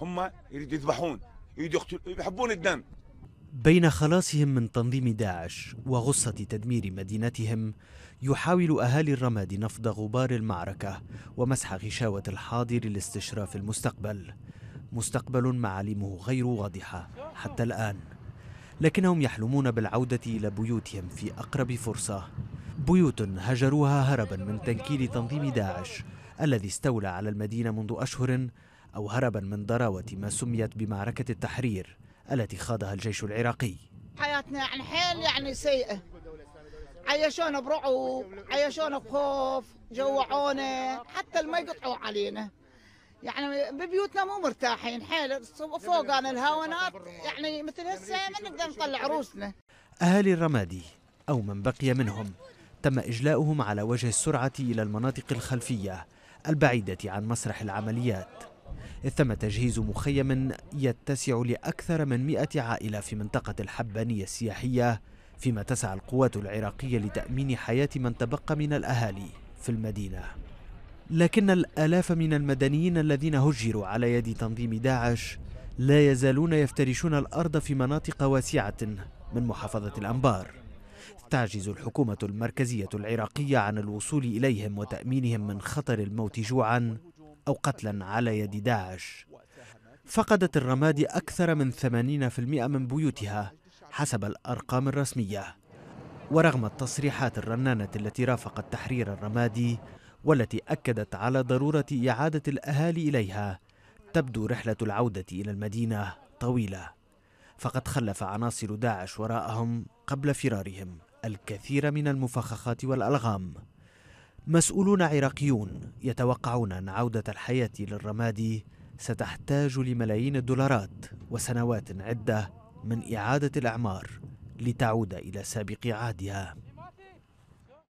هم يريدوا يذبحون يريدوا يقتلوا يحبون الدم بين خلاصهم من تنظيم داعش وغصة تدمير مدينتهم يحاول أهالي الرماد نفض غبار المعركة ومسح غشاوة الحاضر لاستشراف المستقبل مستقبل معالمه غير واضحة حتى الآن لكنهم يحلمون بالعودة إلى بيوتهم في أقرب فرصة بيوت هجروها هربا من تنكيل تنظيم داعش الذي استولى على المدينة منذ أشهر أو هربا من ضراوة ما سميت بمعركة التحرير التي خاضها الجيش العراقي حياتنا يعني حيل يعني سيئة عيشونا برعوب عيشونا بخوف جوعونا حتى الما يقطعوا علينا يعني ببيوتنا مو مرتاحين حيل فوقنا الهاونات يعني مثل هسه ما نقدر نطلع روسنا أهالي الرمادي أو من بقي منهم تم إجلاؤهم على وجه السرعة إلى المناطق الخلفية البعيدة عن مسرح العمليات إذ تم تجهيز مخيم يتسع لأكثر من 100 عائلة في منطقة الحبانية السياحية فيما تسعى القوات العراقية لتأمين حياة من تبقى من الأهالي في المدينة لكن الآلاف من المدنيين الذين هجروا على يد تنظيم داعش لا يزالون يفترشون الأرض في مناطق واسعة من محافظة الأنبار تعجز الحكومة المركزية العراقية عن الوصول إليهم وتأمينهم من خطر الموت جوعا أو قتلا على يد داعش فقدت الرمادي أكثر من 80% من بيوتها حسب الأرقام الرسمية ورغم التصريحات الرنانة التي رافقت تحرير الرمادي والتي أكدت على ضرورة إعادة الأهالي إليها تبدو رحلة العودة إلى المدينة طويلة فقد خلف عناصر داعش وراءهم قبل فرارهم الكثير من المفخخات والألغام مسؤولون عراقيون يتوقعون أن عودة الحياة للرماد ستحتاج لملايين الدولارات وسنوات عدة من إعادة الأعمار لتعود إلى سابق عهدها